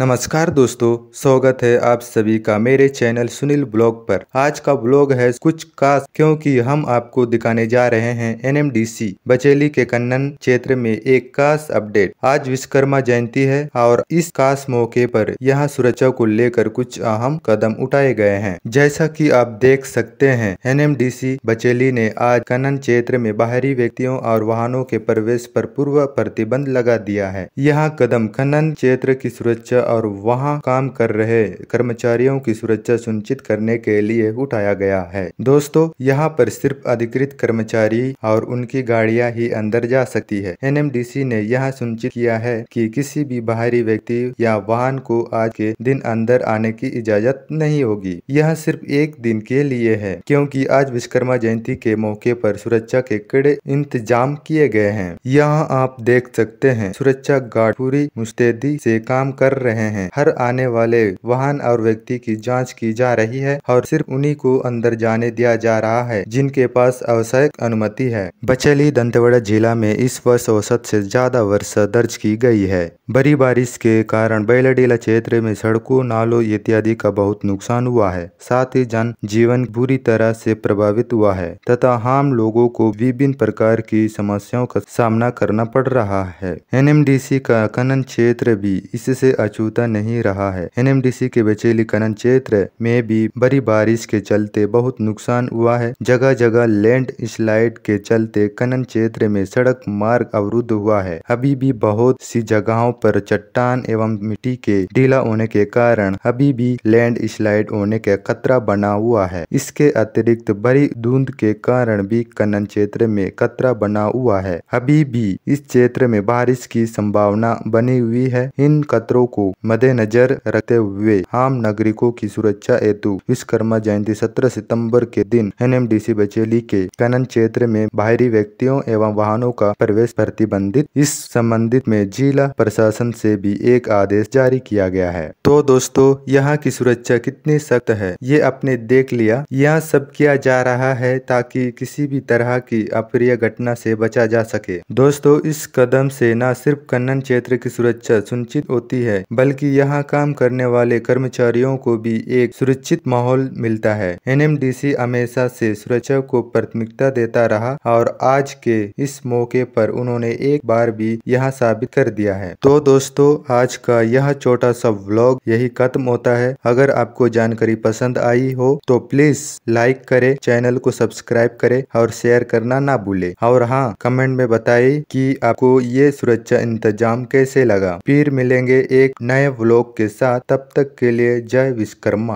नमस्कार दोस्तों स्वागत है आप सभी का मेरे चैनल सुनील ब्लॉग पर आज का ब्लॉग है कुछ खास क्योंकि हम आपको दिखाने जा रहे हैं एनएमडीसी बचेली के कन्नन क्षेत्र में एक खास अपडेट आज विश्वकर्मा जयंती है और इस खास मौके पर यहां सुरक्षा को लेकर कुछ अहम कदम उठाए गए हैं जैसा कि आप देख सकते हैं एन बचेली ने आज कन्नन क्षेत्र में बाहरी व्यक्तियों और वाहनों के प्रवेश पर पूर्व प्रतिबंध लगा दिया है यह कदम खनन क्षेत्र की सुरक्षा और वहां काम कर रहे कर्मचारियों की सुरक्षा सुनिश्चित करने के लिए उठाया गया है दोस्तों यहाँ पर सिर्फ अधिकृत कर्मचारी और उनकी गाड़ियां ही अंदर जा सकती है एन ने यह सुनिश्चित किया है कि किसी भी बाहरी व्यक्ति या वाहन को आज के दिन अंदर आने की इजाजत नहीं होगी यह सिर्फ एक दिन के लिए है क्योंकि आज विश्वकर्मा जयंती के मौके पर सुरक्षा के कड़े इंतजाम किए गए हैं यहाँ आप देख सकते हैं सुरक्षा गार्ड पूरी मुस्तैदी से काम कर रहे रहे हैं हर आने वाले वाहन और व्यक्ति की जाँच की जा रही है और सिर्फ उन्हीं को अंदर जाने दिया जा रहा है जिनके पास आवश्यक अनुमति है बचेली दंतेवाड़ा जिला में इस वर्ष औसत से ज्यादा वर्षा दर्ज की गई है बड़ी बारिश के कारण बैलाडीला क्षेत्र में सड़कों नालों इत्यादि का बहुत नुकसान हुआ है साथ ही जन जीवन बुरी तरह से प्रभावित हुआ है तथा आम लोगों को विभिन्न प्रकार की समस्याओं का सामना करना पड़ रहा है एनएमडीसी का खनन क्षेत्र भी इससे अचूक मौजूदा नहीं रहा है सी के बचेली खनन क्षेत्र में भी बड़ी बारिश के चलते बहुत नुकसान हुआ है जगह जगह लैंड स्लाइड के चलते खनन क्षेत्र में सड़क मार्ग अवरुद्ध हुआ है अभी भी बहुत सी जगहों पर चट्टान एवं मिट्टी के ढीला होने के कारण अभी भी लैंड स्लाइड होने का खतरा बना हुआ है इसके अतिरिक्त बड़ी धुंध के कारण भी कनन क्षेत्र में खतरा बना हुआ है अभी भी इस क्षेत्र में बारिश की संभावना बनी हुई है इन खतरों को मद्देनजर रखते हुए आम नागरिकों की सुरक्षा हेतु विश्वकर्मा जयंती सत्रह सितम्बर के दिन एनएमडीसी बचेली के कनन क्षेत्र में बाहरी व्यक्तियों एवं वाहनों का प्रवेश प्रतिबंधित इस संबंधित में जिला प्रशासन से भी एक आदेश जारी किया गया है तो दोस्तों यहाँ की सुरक्षा कितनी सख्त है ये अपने देख लिया यह सब किया जा रहा है ताकि किसी भी तरह की अप्रिय घटना से बचा जा सके दोस्तों इस कदम से न सिर्फ कन्नन क्षेत्र की सुरक्षा सुनिश्चित होती है बल्कि बल्कि यहाँ काम करने वाले कर्मचारियों को भी एक सुरक्षित माहौल मिलता है सी हमेशा से सुरक्षा को प्राथमिकता देता रहा और आज के इस मौके पर उन्होंने एक बार भी यह साबित कर दिया है तो दोस्तों आज का यह छोटा सा व्लॉग यही खत्म होता है अगर आपको जानकारी पसंद आई हो तो प्लीज लाइक करे चैनल को सब्सक्राइब करे और शेयर करना ना भूले और हाँ कमेंट में बताए की आपको ये सुरक्षा इंतजाम कैसे लगा फिर मिलेंगे एक नए व्लॉग के साथ तब तक के लिए जय विश्वकर्मा